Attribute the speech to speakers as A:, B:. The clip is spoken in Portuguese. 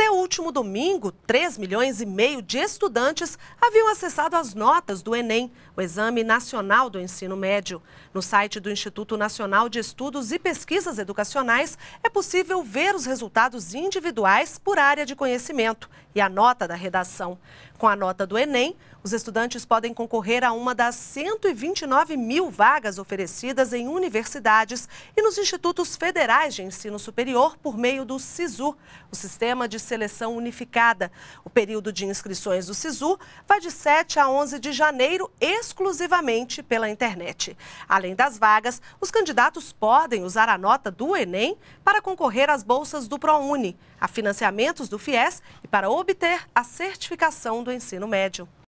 A: Até o último domingo, 3 milhões e meio de estudantes haviam acessado as notas do Enem, o Exame Nacional do Ensino Médio. No site do Instituto Nacional de Estudos e Pesquisas Educacionais é possível ver os resultados individuais por área de conhecimento e a nota da redação. Com a nota do Enem, os estudantes podem concorrer a uma das 129 mil vagas oferecidas em universidades e nos institutos federais de ensino superior por meio do SISU, o Sistema de seleção unificada. O período de inscrições do SISU vai de 7 a 11 de janeiro, exclusivamente pela internet. Além das vagas, os candidatos podem usar a nota do Enem para concorrer às bolsas do ProUni, a financiamentos do FIES e para obter a certificação do ensino médio.